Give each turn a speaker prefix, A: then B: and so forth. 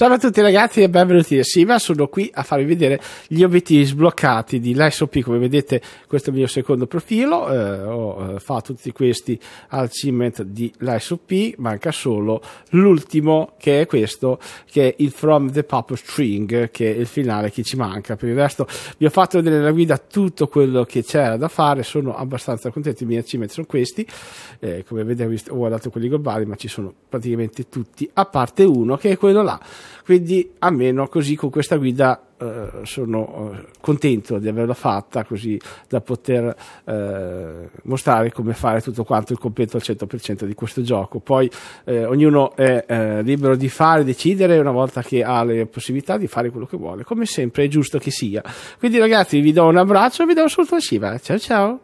A: Ciao a tutti ragazzi e benvenuti da Siva, sono qui a farvi vedere gli obiettivi sbloccati di l'ISOP, come vedete questo è il mio secondo profilo, eh, ho eh, fatto tutti questi al cement di l'ISOP, manca solo l'ultimo che è questo, che è il From the Pop String, che è il finale che ci manca, per il resto vi ho fatto vedere la guida tutto quello che c'era da fare, sono abbastanza contento, i miei achievement sono questi, eh, come vedete ho guardato quelli globali ma ci sono praticamente tutti, a parte uno che è quello là quindi almeno così con questa guida eh, sono eh, contento di averla fatta così da poter eh, mostrare come fare tutto quanto il completo al 100% di questo gioco poi eh, ognuno è eh, libero di fare decidere una volta che ha le possibilità di fare quello che vuole come sempre è giusto che sia quindi ragazzi vi do un abbraccio e vi do un saluto ciao ciao